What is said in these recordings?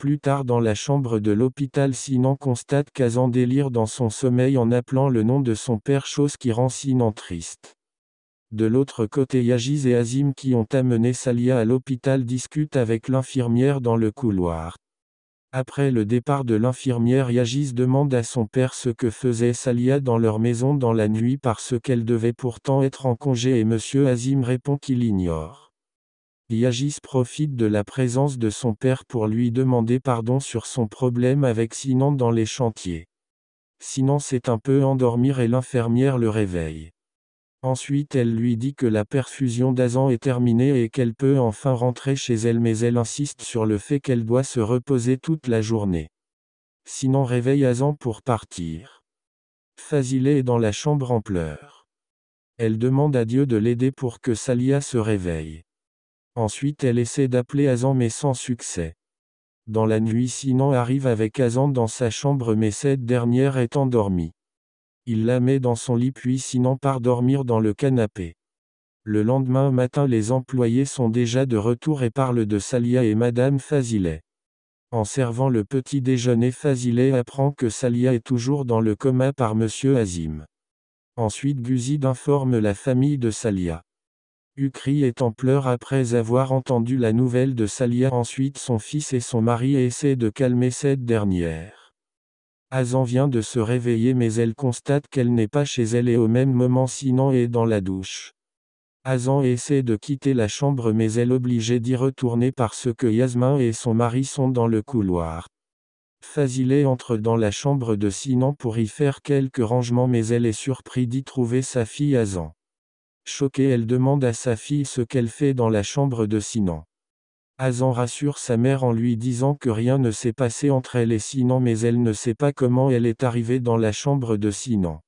Plus tard dans la chambre de l'hôpital Sinan constate Kazan délire dans son sommeil en appelant le nom de son père chose qui rend Sinan triste. De l'autre côté Yagiz et Azim qui ont amené Salia à l'hôpital discutent avec l'infirmière dans le couloir. Après le départ de l'infirmière Yagiz demande à son père ce que faisait Salia dans leur maison dans la nuit parce qu'elle devait pourtant être en congé et monsieur Azim répond qu'il ignore. Yagis profite de la présence de son père pour lui demander pardon sur son problème avec Sinan dans les chantiers. Sinon s'est un peu endormir et l'infirmière le réveille. Ensuite elle lui dit que la perfusion d'Azan est terminée et qu'elle peut enfin rentrer chez elle mais elle insiste sur le fait qu'elle doit se reposer toute la journée. Sinon réveille Azan pour partir. Fazile est dans la chambre en pleurs. Elle demande à Dieu de l'aider pour que Salia se réveille. Ensuite elle essaie d'appeler Azan mais sans succès. Dans la nuit Sinan arrive avec Azan dans sa chambre mais cette dernière est endormie. Il la met dans son lit puis Sinan part dormir dans le canapé. Le lendemain matin les employés sont déjà de retour et parlent de Salia et Madame Fazilet. En servant le petit déjeuner Fazilet apprend que Salia est toujours dans le coma par Monsieur Azim. Ensuite Guzid informe la famille de Salia. Ukri est en pleurs après avoir entendu la nouvelle de Salia. Ensuite son fils et son mari essaient de calmer cette dernière. Azan vient de se réveiller mais elle constate qu'elle n'est pas chez elle et au même moment Sinan est dans la douche. Azan essaie de quitter la chambre mais elle est obligée d'y retourner parce que Yasmin et son mari sont dans le couloir. Fazile entre dans la chambre de Sinan pour y faire quelques rangements mais elle est surpris d'y trouver sa fille Azan. Choquée, elle demande à sa fille ce qu'elle fait dans la chambre de Sinan. Azan rassure sa mère en lui disant que rien ne s'est passé entre elle et Sinan mais elle ne sait pas comment elle est arrivée dans la chambre de Sinan.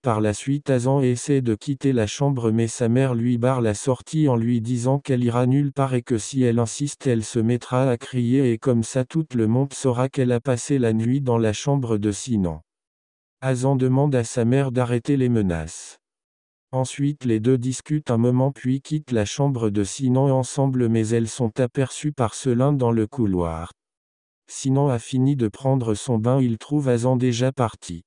Par la suite Azan essaie de quitter la chambre mais sa mère lui barre la sortie en lui disant qu'elle ira nulle part et que si elle insiste elle se mettra à crier et comme ça tout le monde saura qu'elle a passé la nuit dans la chambre de Sinan. Azan demande à sa mère d'arrêter les menaces. Ensuite les deux discutent un moment puis quittent la chambre de Sinan ensemble mais elles sont aperçues par Selin dans le couloir. Sinon a fini de prendre son bain il trouve Azan déjà parti.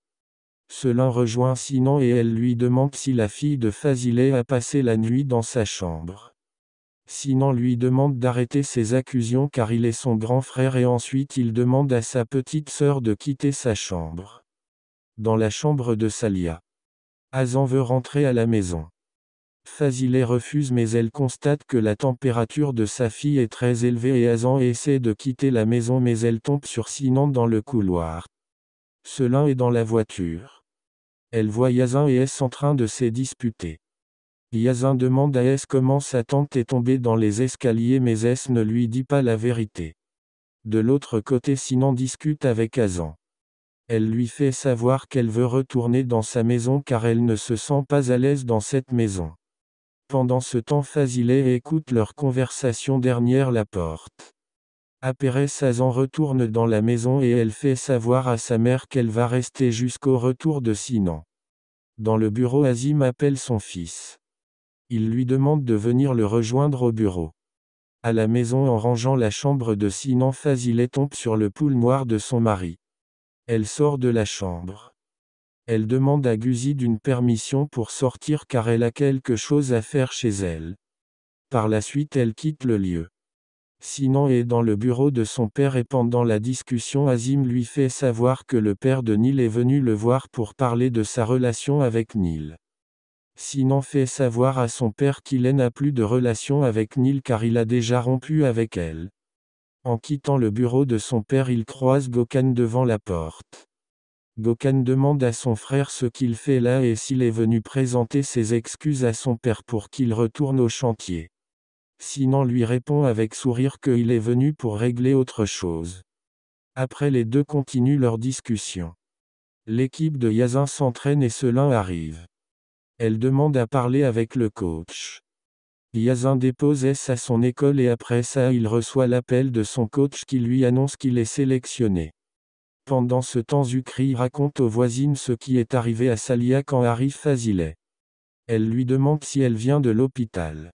Selin rejoint Sinon et elle lui demande si la fille de Fazile a passé la nuit dans sa chambre. Sinon lui demande d'arrêter ses accusations car il est son grand frère et ensuite il demande à sa petite sœur de quitter sa chambre. Dans la chambre de Salia. Azan veut rentrer à la maison. Fazile refuse mais elle constate que la température de sa fille est très élevée et Azan essaie de quitter la maison mais elle tombe sur Sinan dans le couloir. Selin est dans la voiture. Elle voit Yazin et S en train de se disputer. demande à S comment sa tante est tombée dans les escaliers mais S ne lui dit pas la vérité. De l'autre côté Sinan discute avec Azan. Elle lui fait savoir qu'elle veut retourner dans sa maison car elle ne se sent pas à l'aise dans cette maison. Pendant ce temps Fazilet écoute leur conversation dernière la porte. Après Sazan retourne dans la maison et elle fait savoir à sa mère qu'elle va rester jusqu'au retour de Sinan. Dans le bureau Azim appelle son fils. Il lui demande de venir le rejoindre au bureau. À la maison en rangeant la chambre de Sinan Fazilet tombe sur le poule noir de son mari. Elle sort de la chambre. Elle demande à Guzy d'une permission pour sortir car elle a quelque chose à faire chez elle. Par la suite elle quitte le lieu. Sinon est dans le bureau de son père et pendant la discussion Azim lui fait savoir que le père de Nil est venu le voir pour parler de sa relation avec Nil. Sinon fait savoir à son père qu'il n'a plus de relation avec Nil car il a déjà rompu avec elle. En quittant le bureau de son père, il croise Gokan devant la porte. Gokan demande à son frère ce qu'il fait là et s'il est venu présenter ses excuses à son père pour qu'il retourne au chantier. Sinon lui répond avec sourire qu'il est venu pour régler autre chose. Après les deux continuent leur discussion. L'équipe de Yazin s'entraîne et Selin arrive. Elle demande à parler avec le coach. Yazin dépose S à son école et après ça il reçoit l'appel de son coach qui lui annonce qu'il est sélectionné. Pendant ce temps Ukri raconte aux voisines ce qui est arrivé à Salia quand arrive Fazilet. Elle lui demande si elle vient de l'hôpital.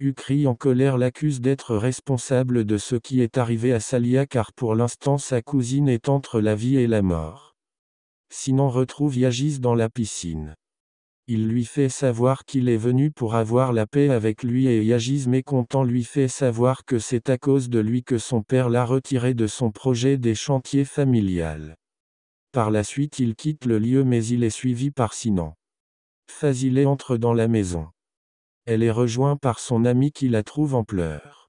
Ukri en colère l'accuse d'être responsable de ce qui est arrivé à Salia car pour l'instant sa cousine est entre la vie et la mort. Sinon retrouve Yagis dans la piscine. Il lui fait savoir qu'il est venu pour avoir la paix avec lui et Yagiz mécontent lui fait savoir que c'est à cause de lui que son père l'a retiré de son projet des chantiers familiales. Par la suite il quitte le lieu mais il est suivi par Sinan. est entre dans la maison. Elle est rejointe par son ami qui la trouve en pleurs.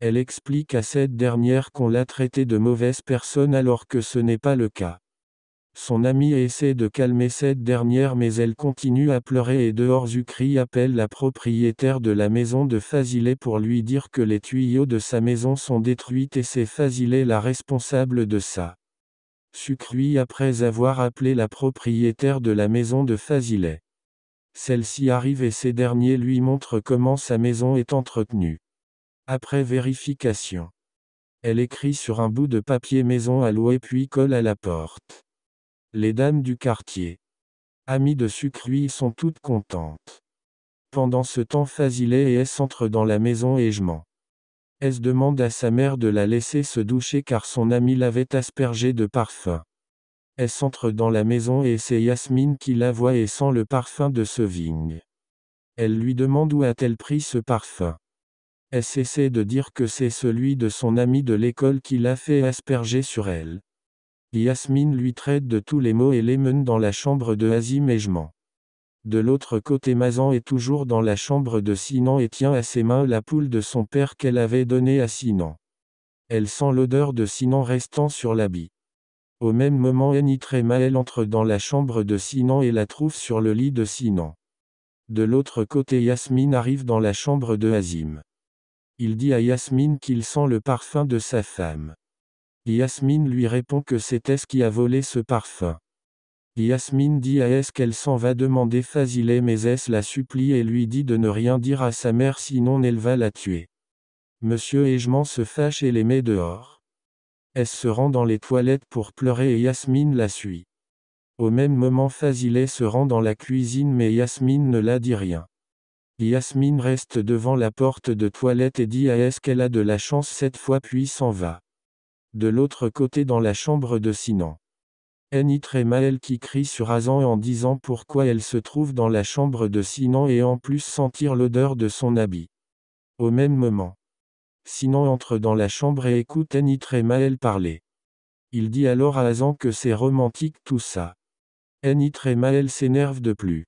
Elle explique à cette dernière qu'on l'a traitée de mauvaise personne alors que ce n'est pas le cas. Son ami essaie de calmer cette dernière mais elle continue à pleurer et dehors Zucry appelle la propriétaire de la maison de Fazilet pour lui dire que les tuyaux de sa maison sont détruits et c'est Fazilet la responsable de ça. Sucrui après avoir appelé la propriétaire de la maison de Fazilet. Celle-ci arrive et ces derniers lui montrent comment sa maison est entretenue. Après vérification, elle écrit sur un bout de papier maison à louer puis colle à la porte. Les dames du quartier, amies de Sucrui, sont toutes contentes. Pendant ce temps, fazilé et S entre dans la maison et mens. S demande à sa mère de la laisser se doucher car son ami l'avait aspergée de parfum. S entre dans la maison et c'est Yasmine qui la voit et sent le parfum de ce vigne. Elle lui demande où a-t-elle pris ce parfum. S essaie de dire que c'est celui de son ami de l'école qui l'a fait asperger sur elle. Yasmine lui traite de tous les maux et les mène dans la chambre de Azim Ejman. De l'autre côté Mazan est toujours dans la chambre de Sinan et tient à ses mains la poule de son père qu'elle avait donnée à Sinan. Elle sent l'odeur de Sinan restant sur l'habit. Au même moment Enitre Maël entre dans la chambre de Sinan et la trouve sur le lit de Sinan. De l'autre côté Yasmine arrive dans la chambre de Azim. Il dit à Yasmine qu'il sent le parfum de sa femme. Yasmine lui répond que c'est ce qui a volé ce parfum. Yasmine dit à S qu'elle s'en va demander Fazilé mais S la supplie et lui dit de ne rien dire à sa mère sinon elle va la tuer. Monsieur Ejman se fâche et les met dehors. S se rend dans les toilettes pour pleurer et Yasmine la suit. Au même moment Fazilé se rend dans la cuisine mais Yasmine ne la dit rien. Yasmine reste devant la porte de toilette et dit à S qu'elle a de la chance cette fois puis s'en va de l'autre côté dans la chambre de Sinan. Enitre et Maël qui crie sur Azan en disant pourquoi elle se trouve dans la chambre de Sinan et en plus sentir l'odeur de son habit. Au même moment, Sinan entre dans la chambre et écoute Enitre et Maël parler. Il dit alors à Azan que c'est romantique tout ça. Enitre et Maël s'énerve de plus.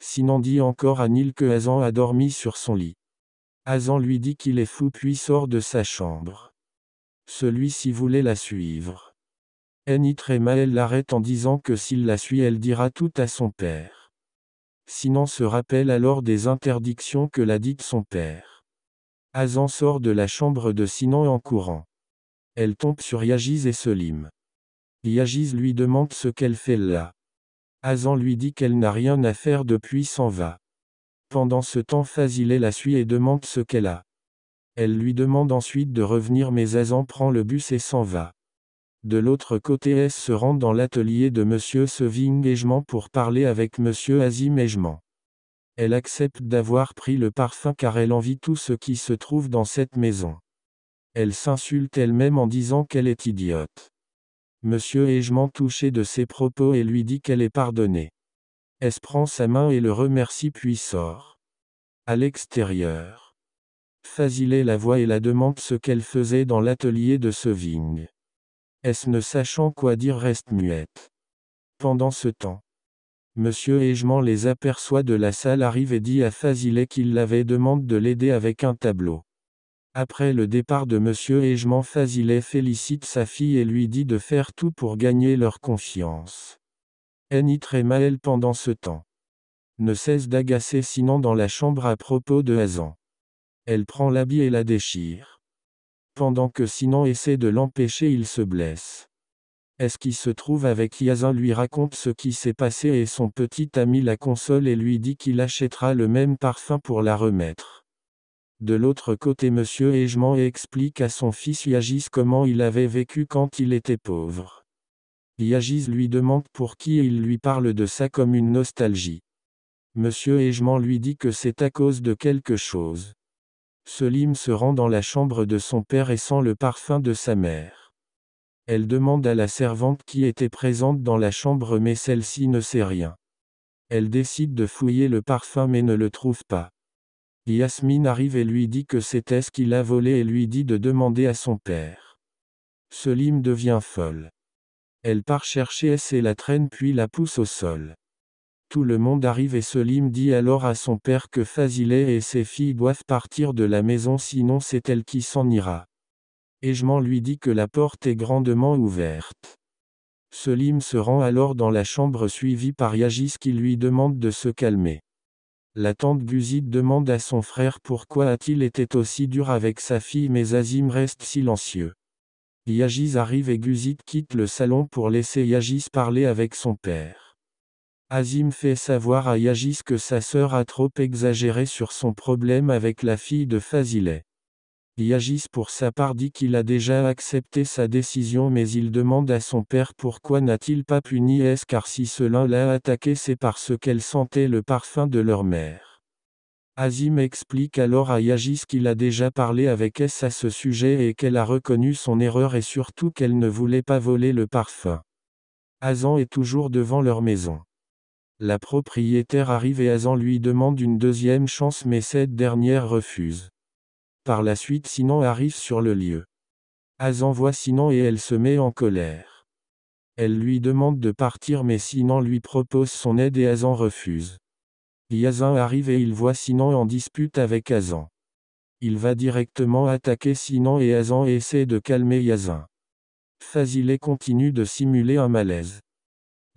Sinan dit encore à Nil que Azan a dormi sur son lit. Azan lui dit qu'il est fou puis sort de sa chambre. Celui-ci voulait la suivre. Maël l'arrête en disant que s'il la suit elle dira tout à son père. sinon se rappelle alors des interdictions que l'a dites son père. Azan sort de la chambre de sinon en courant. Elle tombe sur Yagiz et Selim. Yagiz lui demande ce qu'elle fait là. Azan lui dit qu'elle n'a rien à faire depuis s'en va. Pendant ce temps Fazilé la suit et demande ce qu'elle a. Elle lui demande ensuite de revenir mais Azan prend le bus et s'en va. De l'autre côté S se rend dans l'atelier de M. Seving Egement pour parler avec M. Azim Egement. Elle accepte d'avoir pris le parfum car elle envie tout ce qui se trouve dans cette maison. Elle s'insulte elle-même en disant qu'elle est idiote. Monsieur Egement touché de ses propos et lui dit qu'elle est pardonnée. S prend sa main et le remercie puis sort. À l'extérieur. Fazilet la voit et la demande ce qu'elle faisait dans l'atelier de Seving. S ne sachant quoi dire reste muette. Pendant ce temps, Monsieur Egemont les aperçoit de la salle arrive et dit à Fazilet qu'il l'avait demande de l'aider avec un tableau. Après le départ de Monsieur Egemont, Fazilet félicite sa fille et lui dit de faire tout pour gagner leur confiance. enit et mal pendant ce temps ne cesse d'agacer sinon dans la chambre à propos de Hazan. Elle prend l'habit et la déchire. Pendant que Sinan essaie de l'empêcher, il se blesse. Est-ce qu'il se trouve avec Yazin lui raconte ce qui s'est passé et son petit ami la console et lui dit qu'il achètera le même parfum pour la remettre. De l'autre côté, Monsieur Egement explique à son fils Yagis comment il avait vécu quand il était pauvre. Yagis lui demande pour qui et il lui parle de ça comme une nostalgie. Monsieur Hegement lui dit que c'est à cause de quelque chose. Selim se rend dans la chambre de son père et sent le parfum de sa mère. Elle demande à la servante qui était présente dans la chambre mais celle-ci ne sait rien. Elle décide de fouiller le parfum mais ne le trouve pas. Yasmine arrive et lui dit que c'était ce qu'il a volé et lui dit de demander à son père. Selim devient folle. Elle part chercher S et la traîne puis la pousse au sol. Tout le monde arrive et Selim dit alors à son père que Fazile et ses filles doivent partir de la maison sinon c'est elle qui s'en ira. Et je m'en lui dit que la porte est grandement ouverte. Selim se rend alors dans la chambre suivie par Yagis qui lui demande de se calmer. La tante Guzid demande à son frère pourquoi a-t-il été aussi dur avec sa fille mais Azim reste silencieux. Yagis arrive et Guzid quitte le salon pour laisser Yagis parler avec son père. Azim fait savoir à Yagis que sa sœur a trop exagéré sur son problème avec la fille de Fazilet. Yagis pour sa part dit qu'il a déjà accepté sa décision mais il demande à son père pourquoi n'a-t-il pas puni S car si cela l'a attaqué c'est parce qu'elle sentait le parfum de leur mère. Azim explique alors à Yagis qu'il a déjà parlé avec S à ce sujet et qu'elle a reconnu son erreur et surtout qu'elle ne voulait pas voler le parfum. Azan est toujours devant leur maison. La propriétaire arrive et Azan lui demande une deuxième chance mais cette dernière refuse. Par la suite Sinan arrive sur le lieu. Azan voit Sinan et elle se met en colère. Elle lui demande de partir mais Sinan lui propose son aide et Azan refuse. Yazan arrive et il voit Sinan en dispute avec Azan. Il va directement attaquer Sinan et Azan essaie de calmer Yazan. Fazile continue de simuler un malaise.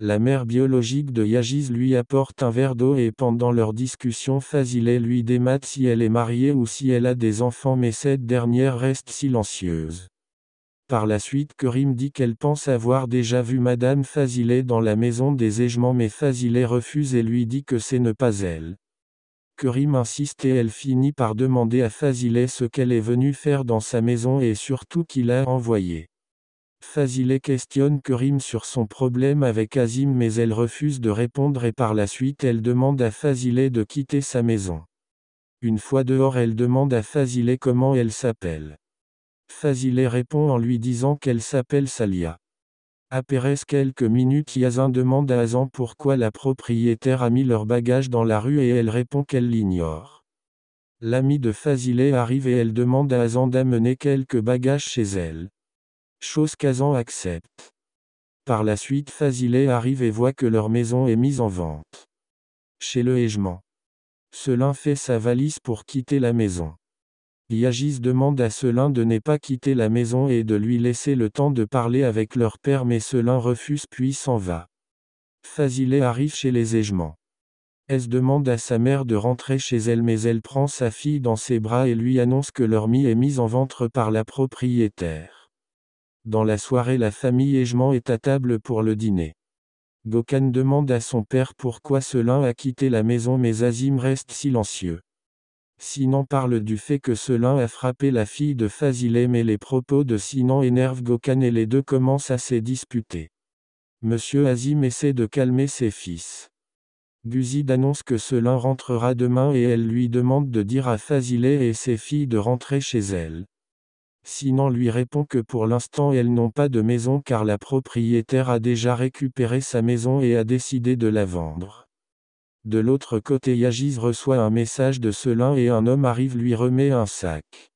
La mère biologique de Yagiz lui apporte un verre d'eau et pendant leur discussion Fazilet lui démate si elle est mariée ou si elle a des enfants mais cette dernière reste silencieuse. Par la suite Kerim dit qu'elle pense avoir déjà vu Madame Fazilet dans la maison des Égements mais Fazilet refuse et lui dit que c'est ne pas elle. Kerim insiste et elle finit par demander à Fazilet ce qu'elle est venue faire dans sa maison et surtout qui l'a envoyée. Fazile questionne Kerim sur son problème avec Azim mais elle refuse de répondre et par la suite elle demande à Fazile de quitter sa maison. Une fois dehors elle demande à Fazile comment elle s'appelle. Fazile répond en lui disant qu'elle s'appelle Salia. Après quelques minutes Yazin demande à Azan pourquoi la propriétaire a mis leurs bagages dans la rue et elle répond qu'elle l'ignore. L'ami de Fazile arrive et elle demande à Azan d'amener quelques bagages chez elle chose qu'Azan accepte. Par la suite Fazilé arrive et voit que leur maison est mise en vente. Chez le Hégement. Selin fait sa valise pour quitter la maison. Yagis demande à Selin de ne pas quitter la maison et de lui laisser le temps de parler avec leur père mais Selin refuse puis s'en va. Fazilé arrive chez les Hégements. Elle demande à sa mère de rentrer chez elle mais elle prend sa fille dans ses bras et lui annonce que leur mie est mise en vente par la propriétaire. Dans la soirée la famille Egement est à table pour le dîner. Gokan demande à son père pourquoi Selin a quitté la maison mais Azim reste silencieux. Sinan parle du fait que Selin a frappé la fille de Fazilet, mais les propos de Sinan énervent Gokan et les deux commencent à se disputer. Monsieur Azim essaie de calmer ses fils. Guzid annonce que Selin rentrera demain et elle lui demande de dire à Fazilé et ses filles de rentrer chez elle. Sinan lui répond que pour l'instant elles n'ont pas de maison car la propriétaire a déjà récupéré sa maison et a décidé de la vendre. De l'autre côté Yagiz reçoit un message de Selin et un homme arrive lui remet un sac.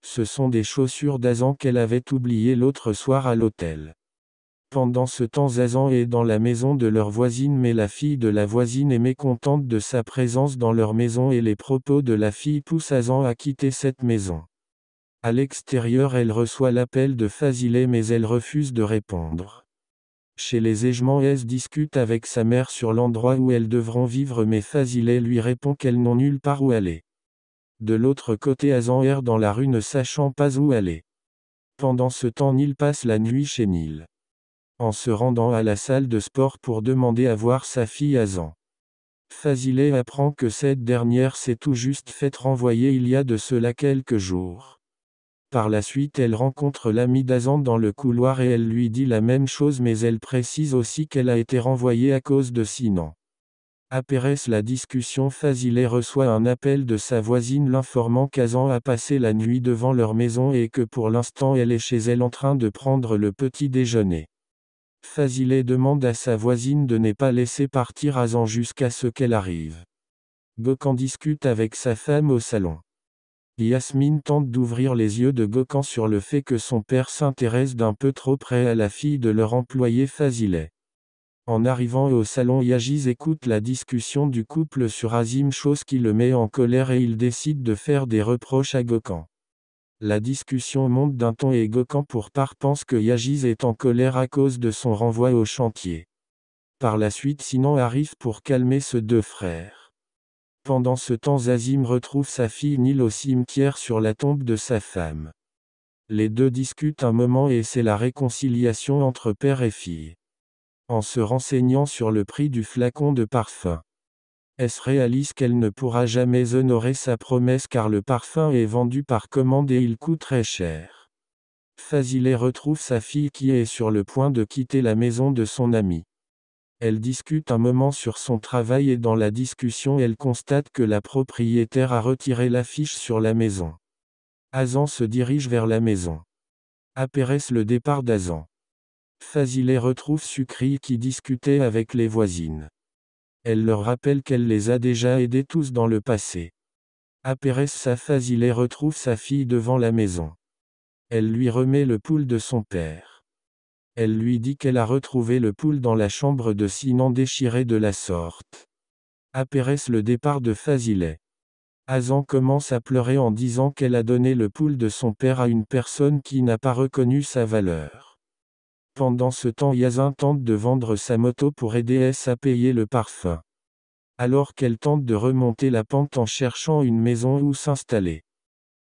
Ce sont des chaussures d'Azan qu'elle avait oubliées l'autre soir à l'hôtel. Pendant ce temps Azan est dans la maison de leur voisine mais la fille de la voisine est mécontente de sa présence dans leur maison et les propos de la fille poussent Azan à quitter cette maison. À l'extérieur, elle reçoit l'appel de Fazilet mais elle refuse de répondre. Chez les Égements, elle discute avec sa mère sur l'endroit où elles devront vivre mais Fazilet lui répond qu'elles n'ont nulle part où aller. De l'autre côté, Azan erre dans la rue ne sachant pas où aller. Pendant ce temps, Nil passe la nuit chez Nil. En se rendant à la salle de sport pour demander à voir sa fille Azan. Fazilet apprend que cette dernière s'est tout juste faite renvoyer il y a de cela quelques jours. Par la suite elle rencontre l'ami d'Azan dans le couloir et elle lui dit la même chose mais elle précise aussi qu'elle a été renvoyée à cause de Sinan. Péresse la discussion Fazilet reçoit un appel de sa voisine l'informant qu'Azan a passé la nuit devant leur maison et que pour l'instant elle est chez elle en train de prendre le petit déjeuner. Fazilet demande à sa voisine de ne pas laisser partir Azan jusqu'à ce qu'elle arrive. Becan discute avec sa femme au salon. Yasmine tente d'ouvrir les yeux de Gokan sur le fait que son père s'intéresse d'un peu trop près à la fille de leur employé Fazilet. En arrivant au salon, Yagiz écoute la discussion du couple sur Azim, chose qui le met en colère et il décide de faire des reproches à Gokan. La discussion monte d'un ton et Gokan pour part pense que Yagiz est en colère à cause de son renvoi au chantier. Par la suite, Sinon arrive pour calmer ce deux frères. Pendant ce temps Zazim retrouve sa fille Nil au cimetière sur la tombe de sa femme. Les deux discutent un moment et c'est la réconciliation entre père et fille. En se renseignant sur le prix du flacon de parfum, elle réalise qu'elle ne pourra jamais honorer sa promesse car le parfum est vendu par commande et il coûte très cher. Fazile retrouve sa fille qui est sur le point de quitter la maison de son ami. Elle discute un moment sur son travail et dans la discussion elle constate que la propriétaire a retiré l'affiche sur la maison. Azan se dirige vers la maison. Apéresse le départ d'Azan. Fazilet retrouve sucri qui discutait avec les voisines. Elle leur rappelle qu'elle les a déjà aidés tous dans le passé. Appéresse sa Fazilet retrouve sa fille devant la maison. Elle lui remet le poule de son père. Elle lui dit qu'elle a retrouvé le poule dans la chambre de Sinan déchiré de la sorte. Appéresse le départ de Fazilet. Azan commence à pleurer en disant qu'elle a donné le poule de son père à une personne qui n'a pas reconnu sa valeur. Pendant ce temps Yazin tente de vendre sa moto pour aider S à payer le parfum. Alors qu'elle tente de remonter la pente en cherchant une maison où s'installer.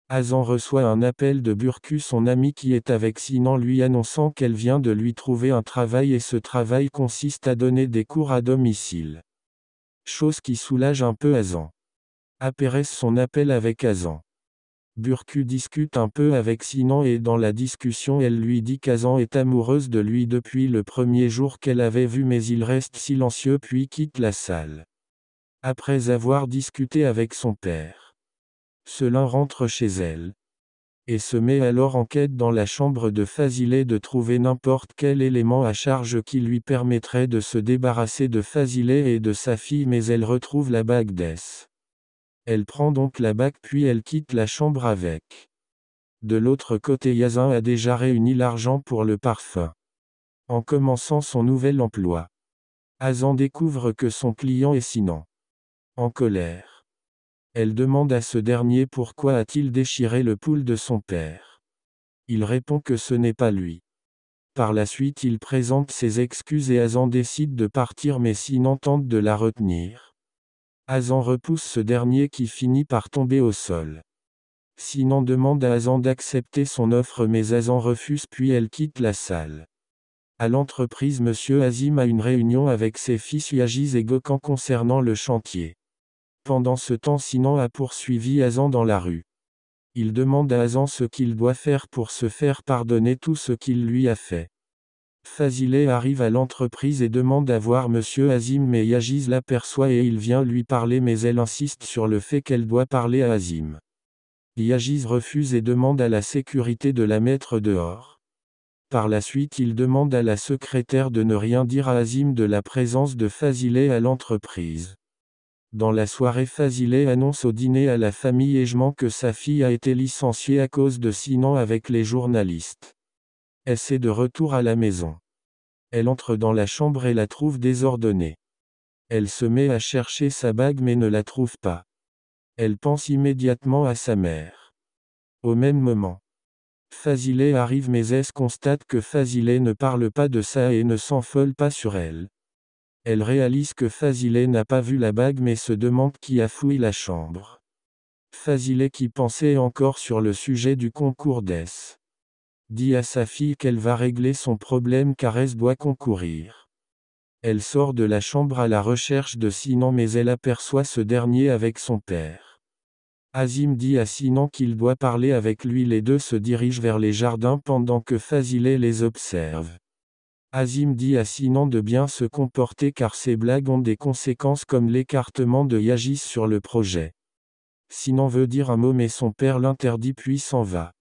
Azan reçoit un appel de Burku son ami qui est avec Sinan lui annonçant qu'elle vient de lui trouver un travail et ce travail consiste à donner des cours à domicile. Chose qui soulage un peu Azan. Apérès son appel avec Azan. Burku discute un peu avec Sinan et dans la discussion elle lui dit qu'Azan est amoureuse de lui depuis le premier jour qu'elle avait vu mais il reste silencieux puis quitte la salle. Après avoir discuté avec son père. Cela rentre chez elle. Et se met alors en quête dans la chambre de Fazilet de trouver n'importe quel élément à charge qui lui permettrait de se débarrasser de Fazilet et de sa fille mais elle retrouve la bague d'Es. Elle prend donc la bague puis elle quitte la chambre avec. De l'autre côté Yazin a déjà réuni l'argent pour le parfum. En commençant son nouvel emploi, Azan découvre que son client est Sinan. En colère. Elle demande à ce dernier pourquoi a-t-il déchiré le poule de son père. Il répond que ce n'est pas lui. Par la suite il présente ses excuses et Azan décide de partir mais Sinan tente de la retenir. Azan repousse ce dernier qui finit par tomber au sol. Sinan demande à Azan d'accepter son offre mais Azan refuse puis elle quitte la salle. À l'entreprise M. Azim a une réunion avec ses fils Yagiz et Gokan concernant le chantier. Pendant ce temps Sinan a poursuivi Azan dans la rue. Il demande à Azan ce qu'il doit faire pour se faire pardonner tout ce qu'il lui a fait. Fazile arrive à l'entreprise et demande à voir Monsieur Azim mais Yagiz l'aperçoit et il vient lui parler mais elle insiste sur le fait qu'elle doit parler à Azim. Yagiz refuse et demande à la sécurité de la mettre dehors. Par la suite il demande à la secrétaire de ne rien dire à Azim de la présence de Fazile à l'entreprise. Dans la soirée, Fazilé annonce au dîner à la famille mens que sa fille a été licenciée à cause de Sinan avec les journalistes. Elle s'est de retour à la maison. Elle entre dans la chambre et la trouve désordonnée. Elle se met à chercher sa bague mais ne la trouve pas. Elle pense immédiatement à sa mère. Au même moment, Fazilé arrive mais elle constate que Fazilé ne parle pas de ça et ne s'enfole pas sur elle. Elle réalise que Fazilé n'a pas vu la bague mais se demande qui a fouillé la chambre. Fazilé qui pensait encore sur le sujet du concours d'ess. Dit à sa fille qu'elle va régler son problème car S doit concourir. Elle sort de la chambre à la recherche de Sinan mais elle aperçoit ce dernier avec son père. Azim dit à Sinan qu'il doit parler avec lui les deux se dirigent vers les jardins pendant que Fazilé les observe. Azim dit à Sinan de bien se comporter car ses blagues ont des conséquences comme l'écartement de Yagis sur le projet. Sinan veut dire un mot mais son père l'interdit puis s'en va.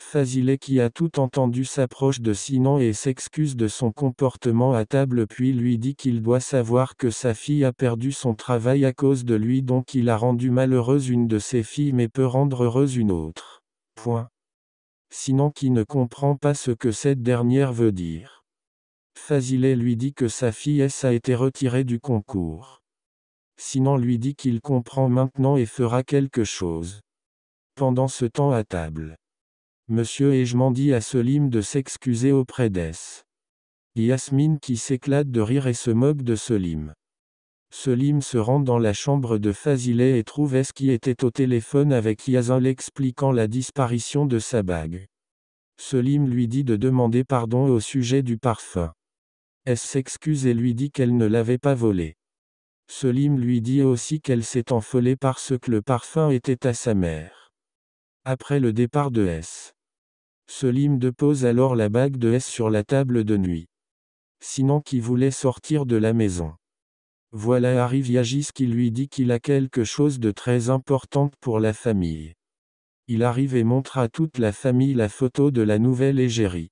Fazilé qui a tout entendu s'approche de Sinan et s'excuse de son comportement à table puis lui dit qu'il doit savoir que sa fille a perdu son travail à cause de lui donc il a rendu malheureuse une de ses filles mais peut rendre heureuse une autre. Point. Sinan qui ne comprend pas ce que cette dernière veut dire. Fazilet lui dit que sa fille a été retirée du concours. Sinon lui dit qu'il comprend maintenant et fera quelque chose. Pendant ce temps à table, Monsieur Ejman dit à Selim de s'excuser auprès d'S. Yasmine qui s'éclate de rire et se moque de Selim. Selim se rend dans la chambre de Fazilet et trouve S qui était au téléphone avec Yazin l'expliquant la disparition de sa bague. Selim lui dit de demander pardon au sujet du parfum. S s'excuse et lui dit qu'elle ne l'avait pas volé. Selim lui dit aussi qu'elle s'est enfolée parce que le parfum était à sa mère. Après le départ de S. Selim dépose alors la bague de S sur la table de nuit. Sinon qui voulait sortir de la maison. Voilà arrive Yagis qui lui dit qu'il a quelque chose de très important pour la famille. Il arrive et montre à toute la famille la photo de la nouvelle égérie.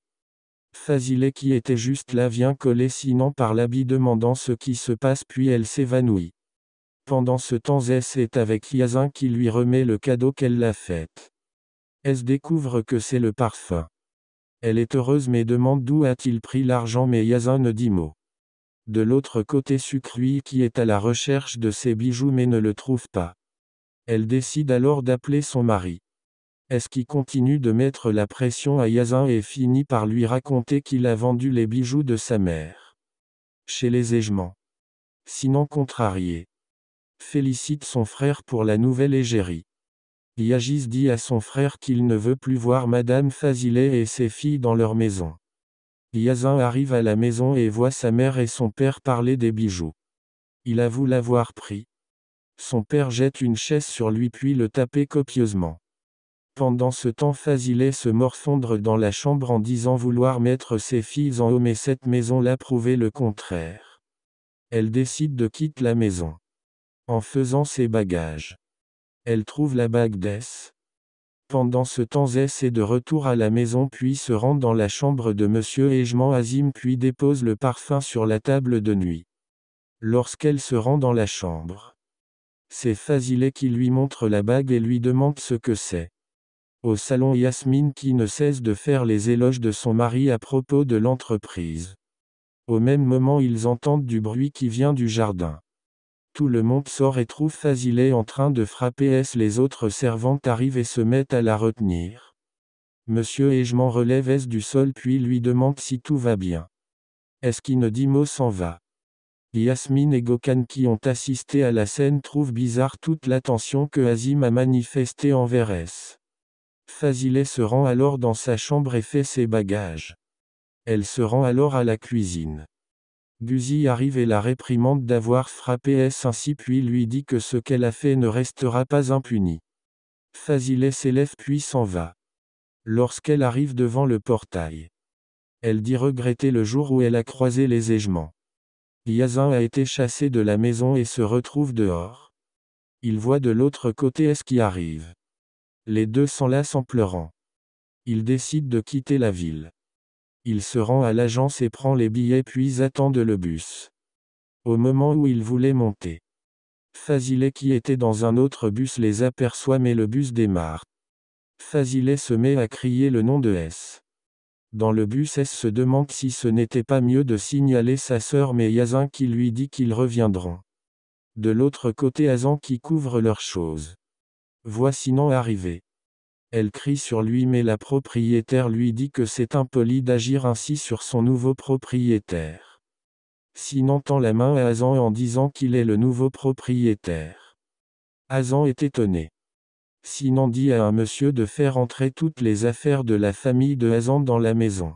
Fazile qui était juste là vient coller sinon par l'habit demandant ce qui se passe puis elle s'évanouit. Pendant ce temps S est avec Yazin qui lui remet le cadeau qu'elle l'a fait. S découvre que c'est le parfum. Elle est heureuse mais demande d'où a-t-il pris l'argent mais Yazin ne dit mot. De l'autre côté Sucrui qui est à la recherche de ses bijoux mais ne le trouve pas. Elle décide alors d'appeler son mari. Est-ce qui continue de mettre la pression à Yazin et finit par lui raconter qu'il a vendu les bijoux de sa mère. Chez les Égements. Sinon contrarié. Félicite son frère pour la nouvelle égérie. Yagis dit à son frère qu'il ne veut plus voir Madame Fazilet et ses filles dans leur maison. Yazin arrive à la maison et voit sa mère et son père parler des bijoux. Il avoue l'avoir pris. Son père jette une chaise sur lui puis le taper copieusement. Pendant ce temps Fazilet se morfondre dans la chambre en disant vouloir mettre ses filles en haut mais cette maison l'a prouvé le contraire. Elle décide de quitter la maison. En faisant ses bagages. Elle trouve la bague d'Es. Pendant ce temps Zé est de retour à la maison puis se rend dans la chambre de Monsieur Ejman Azim puis dépose le parfum sur la table de nuit. Lorsqu'elle se rend dans la chambre, c'est Fazilet qui lui montre la bague et lui demande ce que c'est. Au salon Yasmine qui ne cesse de faire les éloges de son mari à propos de l'entreprise. Au même moment ils entendent du bruit qui vient du jardin. Tout le monde sort et trouve Fazilet en train de frapper S. Les autres servantes arrivent et se mettent à la retenir. Monsieur et relève S du sol puis lui demande si tout va bien. est-ce qui ne dit mot s'en va. Yasmine et Gokan qui ont assisté à la scène trouvent bizarre toute l'attention que Azim a manifestée envers S. Fazilet se rend alors dans sa chambre et fait ses bagages. Elle se rend alors à la cuisine. Guzi arrive et la réprimande d'avoir frappé S ainsi puis lui dit que ce qu'elle a fait ne restera pas impuni. Fazilet s'élève puis s'en va. Lorsqu'elle arrive devant le portail, elle dit regretter le jour où elle a croisé les égements. Yazin a été chassé de la maison et se retrouve dehors. Il voit de l'autre côté S qui arrive. Les deux s'enlacent en pleurant. Ils décident de quitter la ville. Ils se rendent à l'agence et prend les billets puis attendent le bus. Au moment où ils voulaient monter, Fazilet qui était dans un autre bus les aperçoit mais le bus démarre. Fazilet se met à crier le nom de S. Dans le bus S se demande si ce n'était pas mieux de signaler sa sœur mais Yazin qui lui dit qu'ils reviendront. De l'autre côté Azan qui couvre leurs choses. Voici Sinon arriver. Elle crie sur lui mais la propriétaire lui dit que c'est impoli d'agir ainsi sur son nouveau propriétaire. Sinon tend la main à Azan en disant qu'il est le nouveau propriétaire. Azan est étonné. Sinon dit à un monsieur de faire entrer toutes les affaires de la famille de Azan dans la maison.